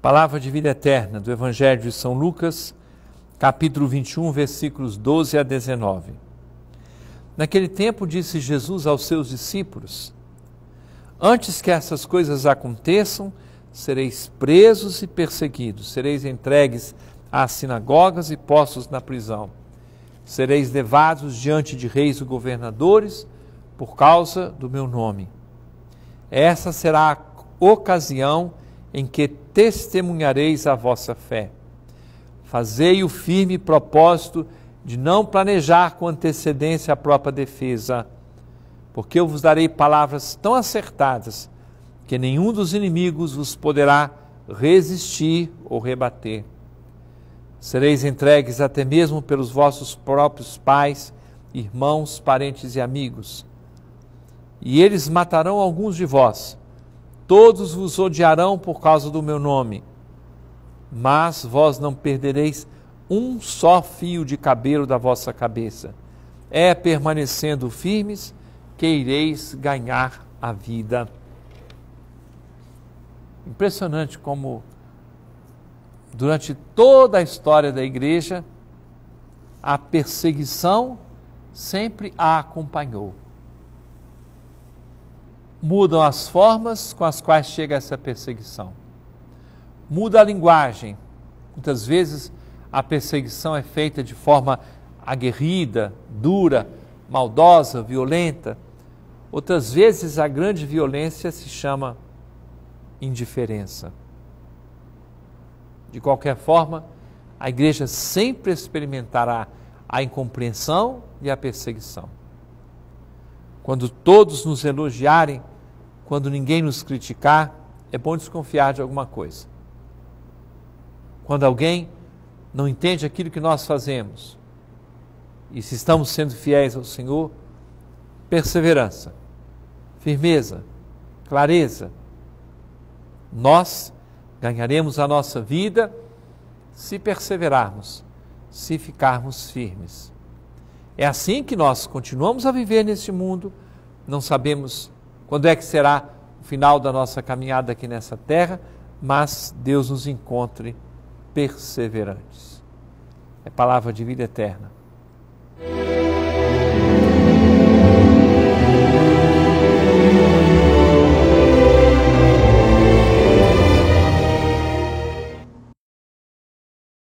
Palavra de vida eterna do Evangelho de São Lucas, capítulo 21, versículos 12 a 19. Naquele tempo disse Jesus aos seus discípulos: Antes que essas coisas aconteçam, sereis presos e perseguidos, sereis entregues às sinagogas e postos na prisão. Sereis levados diante de reis e governadores por causa do meu nome. Essa será a ocasião em que testemunhareis a vossa fé. Fazei o firme propósito de não planejar com antecedência a própria defesa, porque eu vos darei palavras tão acertadas que nenhum dos inimigos vos poderá resistir ou rebater. Sereis entregues até mesmo pelos vossos próprios pais, irmãos, parentes e amigos. E eles matarão alguns de vós Todos vos odiarão por causa do meu nome, mas vós não perdereis um só fio de cabelo da vossa cabeça. É permanecendo firmes que ireis ganhar a vida. Impressionante como, durante toda a história da igreja, a perseguição sempre a acompanhou mudam as formas com as quais chega essa perseguição. Muda a linguagem. Muitas vezes a perseguição é feita de forma aguerrida, dura, maldosa, violenta. Outras vezes a grande violência se chama indiferença. De qualquer forma, a igreja sempre experimentará a incompreensão e a perseguição quando todos nos elogiarem, quando ninguém nos criticar, é bom desconfiar de alguma coisa. Quando alguém não entende aquilo que nós fazemos, e se estamos sendo fiéis ao Senhor, perseverança, firmeza, clareza. Nós ganharemos a nossa vida se perseverarmos, se ficarmos firmes. É assim que nós continuamos a viver neste mundo não sabemos quando é que será o final da nossa caminhada aqui nessa terra, mas Deus nos encontre perseverantes. É palavra de vida eterna.